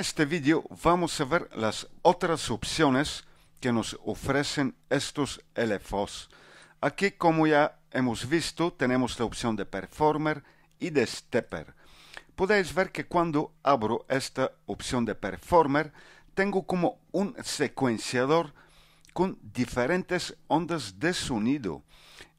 este vídeo vamos a ver las otras opciones que nos ofrecen estos LFOs. Aquí, como ya hemos visto, tenemos la opción de Performer y de Stepper. Podéis ver que cuando abro esta opción de Performer, tengo como un secuenciador con diferentes ondas de sonido.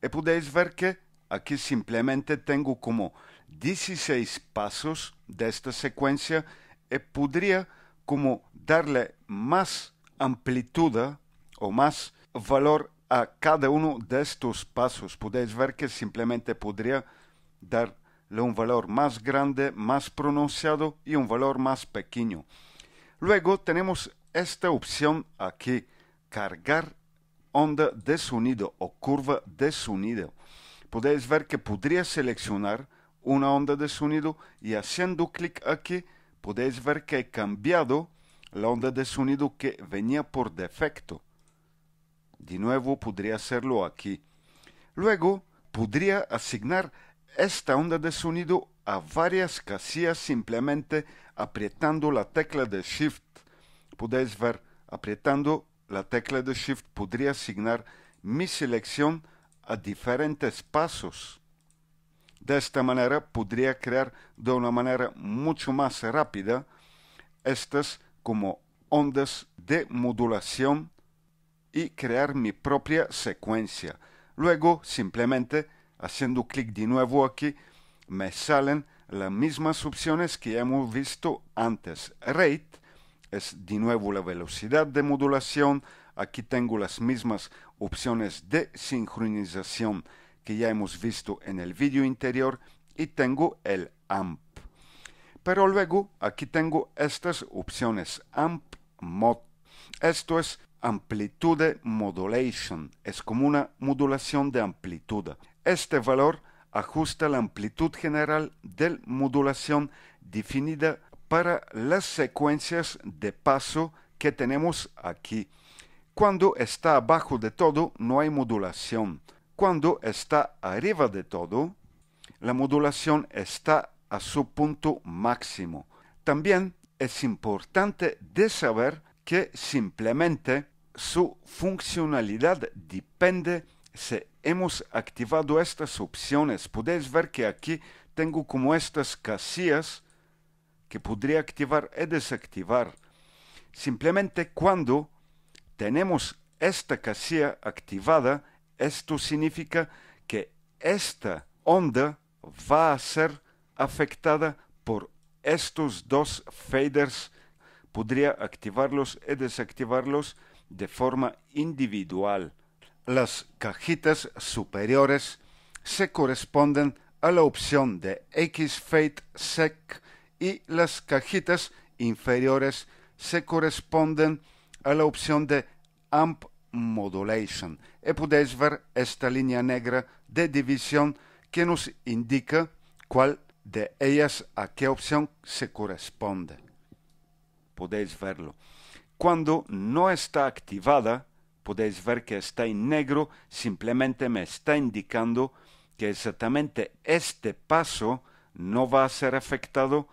Y podéis ver que aquí simplemente tengo como 16 pasos de esta secuencia eh, podría como darle más amplitud eh, o más valor a cada uno de estos pasos. Podéis ver que simplemente podría darle un valor más grande, más pronunciado y un valor más pequeño. Luego tenemos esta opción aquí, cargar onda de sonido o curva de sonido. Podéis ver que podría seleccionar una onda de sonido y haciendo clic aquí podéis ver que he cambiado la onda de sonido que venía por defecto. De nuevo podría hacerlo aquí. Luego podría asignar esta onda de sonido a varias casillas simplemente apretando la tecla de Shift. Podéis ver, apretando la tecla de Shift podría asignar mi selección a diferentes pasos. De esta manera podría crear de una manera mucho más rápida estas como ondas de modulación y crear mi propia secuencia. Luego, simplemente haciendo clic de nuevo aquí, me salen las mismas opciones que hemos visto antes. Rate es de nuevo la velocidad de modulación. Aquí tengo las mismas opciones de sincronización que ya hemos visto en el vídeo interior y tengo el AMP. Pero luego aquí tengo estas opciones AMP mod. Esto es amplitude modulation, es como una modulación de amplitud. Este valor ajusta la amplitud general de modulación definida para las secuencias de paso que tenemos aquí. Cuando está abajo de todo no hay modulación, cuando está arriba de todo, la modulación está a su punto máximo. También es importante de saber que simplemente su funcionalidad depende si hemos activado estas opciones. Podéis ver que aquí tengo como estas casillas que podría activar y desactivar. Simplemente cuando tenemos esta casilla activada, esto significa que esta onda va a ser afectada por estos dos faders. Podría activarlos y desactivarlos de forma individual. Las cajitas superiores se corresponden a la opción de X-Fade Sec y las cajitas inferiores se corresponden a la opción de AMP modulation y e podéis ver esta línea negra de división que nos indica cuál de ellas a qué opción se corresponde. Podéis verlo. Cuando no está activada, podéis ver que está en negro, simplemente me está indicando que exactamente este paso no va a ser afectado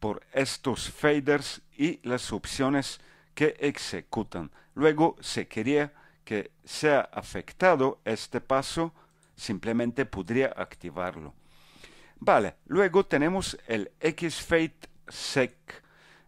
por estos faders y las opciones que ejecutan. Luego se quería que sea afectado este paso, simplemente podría activarlo. Vale, luego tenemos el XFate sec.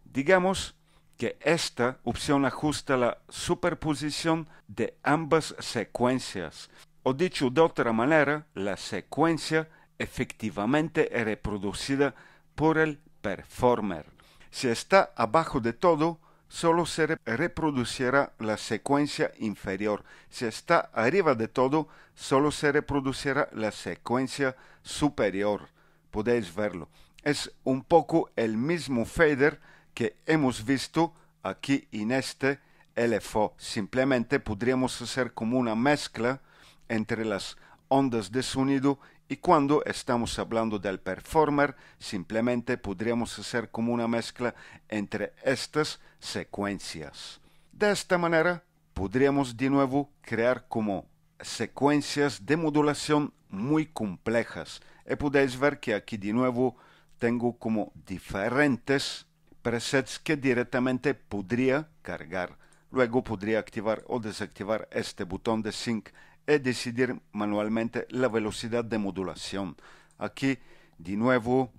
Digamos que esta opción ajusta la superposición de ambas secuencias. O dicho de otra manera, la secuencia efectivamente es reproducida por el performer. Si está abajo de todo, solo se reproducirá la secuencia inferior. Si está arriba de todo, solo se reproducirá la secuencia superior. Podéis verlo. Es un poco el mismo fader que hemos visto aquí en este LFO. Simplemente podríamos hacer como una mezcla entre las ondas de sonido y cuando estamos hablando del performer, simplemente podríamos hacer como una mezcla entre estas secuencias. De esta manera, podríamos de nuevo crear como secuencias de modulación muy complejas. Y podéis ver que aquí de nuevo tengo como diferentes presets que directamente podría cargar. Luego podría activar o desactivar este botón de sync y decidir manualmente la velocidad de modulación. Aquí, de nuevo,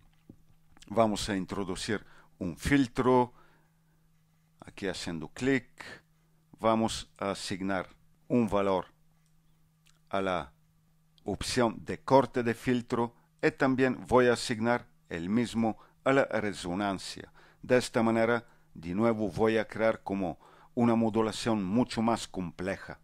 vamos a introducir un filtro. Aquí haciendo clic, vamos a asignar un valor a la opción de corte de filtro y también voy a asignar el mismo a la resonancia. De esta manera, de nuevo, voy a crear como una modulación mucho más compleja.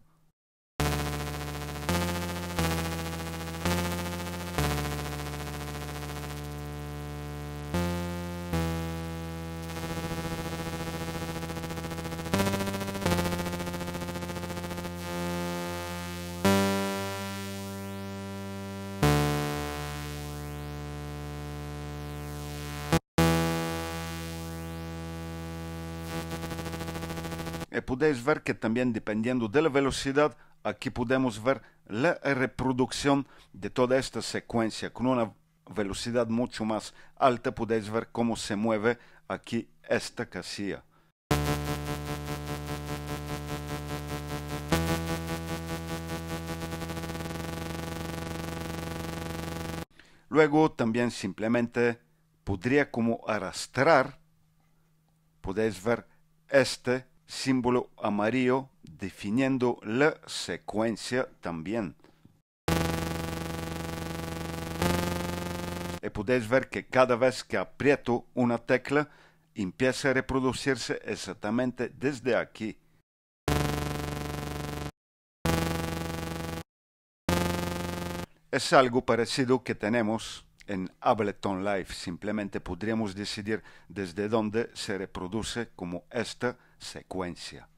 Y eh, podéis ver que también dependiendo de la velocidad, aquí podemos ver la reproducción de toda esta secuencia. Con una velocidad mucho más alta podéis ver cómo se mueve aquí esta casilla. Luego también simplemente podría como arrastrar, podéis ver este símbolo amarillo definiendo la secuencia también. Y eh, podéis ver que cada vez que aprieto una tecla empieza a reproducirse exactamente desde aquí. Es algo parecido que tenemos en Ableton Live. Simplemente podríamos decidir desde dónde se reproduce como esta secuencia.